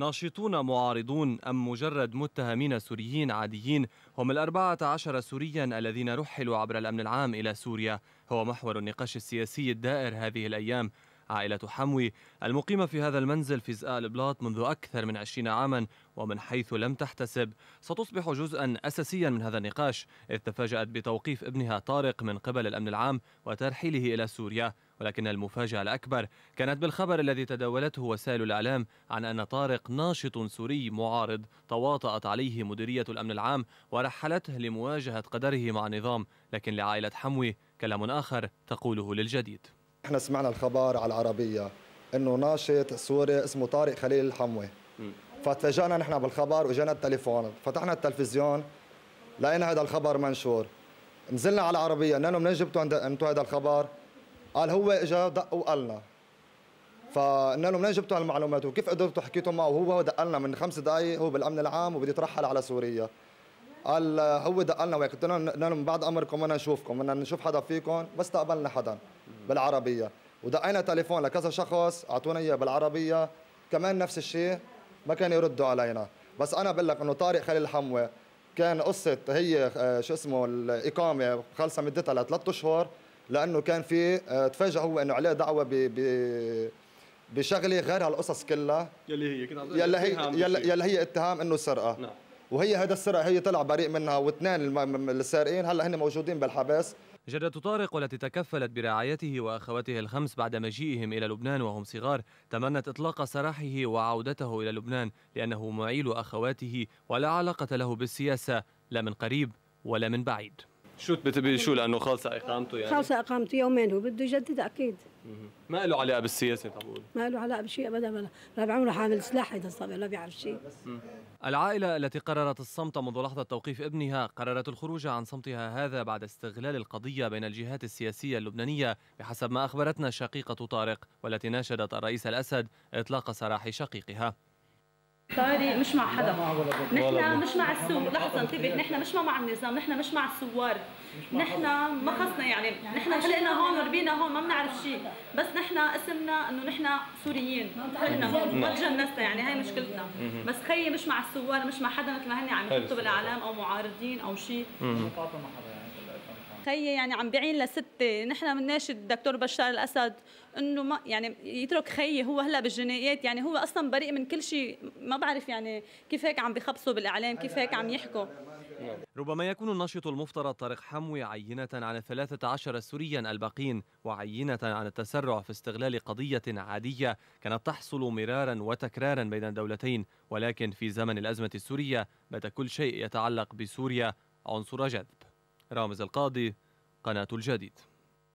ناشطون معارضون أم مجرد متهمين سوريين عاديين هم الأربعة عشر سوريا الذين رحلوا عبر الأمن العام إلى سوريا هو محور النقاش السياسي الدائر هذه الأيام عائلة حموي المقيمة في هذا المنزل في زقال البلاط منذ أكثر من 20 عاما ومن حيث لم تحتسب ستصبح جزءا أساسيا من هذا النقاش إذ تفاجأت بتوقيف ابنها طارق من قبل الأمن العام وترحيله إلى سوريا ولكن المفاجأة الأكبر كانت بالخبر الذي تداولته وسائل الإعلام عن أن طارق ناشط سوري معارض تواطأت عليه مديرية الأمن العام ورحلته لمواجهة قدره مع النظام لكن لعائلة حموي كلام آخر تقوله للجديد احنا سمعنا الخبر على العربية انه ناشط سوري اسمه طارق خليل الحموي فتفاجئنا نحن بالخبر واجانا التليفون فتحنا التلفزيون لقينا هذا الخبر منشور نزلنا على العربيه انه منين جبتوا انتوا هذا الخبر قال هو اجى دق وقال لنا فقلنا له منين جبتوا هالمعلومات وكيف قدرتوا حكيتوا معه وهو دق لنا من خمس دقائق هو بالامن العام وبده يترحل على سوريا قال هو دق لنا وهيك قلت له من بعد امركم بدنا نشوفكم بدنا نشوف حدا فيكم ما استقبلنا حدا بالعربيه ودقينا تليفون لكذا شخص اعطونا اياه بالعربيه كمان نفس الشيء ما كانوا يردوا علينا بس انا بقول لك انه طارق خليل الحموي كان قصه هي آه، شو اسمه الاقامه خلصها مدتها لثلاث اشهر لانه كان في آه، تفاجئ هو انه عليه دعوه ب بشغله غير هالقصص كلها يلي هي كده يلي هي يلي, يلي هي اتهام انه سرقه نعم وهي هذا السرقه هي طلع بريء منها واثنين السارقين هلا هن موجودين بالحبس جدة طارق والتي تكفلت برعايته وأخواته الخمس بعد مجيئهم إلى لبنان وهم صغار تمنت إطلاق سراحه وعودته إلى لبنان لأنه معيل أخواته ولا علاقة له بالسياسة لا من قريب ولا من بعيد شو بتبي شو لانه خالصه اقامته يعني؟ خالصه اقامته يومين هو بده يجددها اكيد ما له علاقه بالسياسه طبعا ما له علاقه بشيء ابدا ربع عمره حامل سلاح هذا الصبي لا بيعرف شيء العائله التي قررت الصمت منذ لحظه توقيف ابنها قررت الخروج عن صمتها هذا بعد استغلال القضيه بين الجهات السياسيه اللبنانيه بحسب ما اخبرتنا شقيقه طارق والتي ناشدت الرئيس الاسد اطلاق سراح شقيقها طاري مش مع حدا نحن مش مع السوق لحظه انتبه نحن مش مع النظام نحن مش مع الثوار نحن ما خصنا يعني, يعني نحن خلقنا هون وربينا هون ما بنعرف شيء بس نحن اسمنا انه نحن سوريين نحن ما تجنسنا يعني هاي مشكلتنا بس خيي مش مع الثوار مش مع حدا مثل ما هن عم يحطوا بالاعلام او معارضين او شيء مقاطعه مع حدا خيي يعني عم بعين لستي نحن بنناشد الدكتور بشار الاسد انه ما يعني يترك خيي هو هلا بالجنايات يعني هو اصلا بريء من كل شيء ما بعرف يعني كيف هيك عم بخبصوا بالاعلام كيف هيك عم يحكوا ربما يكون الناشط المفترض طارق حموي عينة عن الثلاثة عشر سوريا الباقين وعينة عن التسرع في استغلال قضية عادية كانت تحصل مرارا وتكرارا بين الدولتين ولكن في زمن الأزمة السورية بات كل شيء يتعلق بسوريا عنصر جذب رامز القاضي قناة الجديد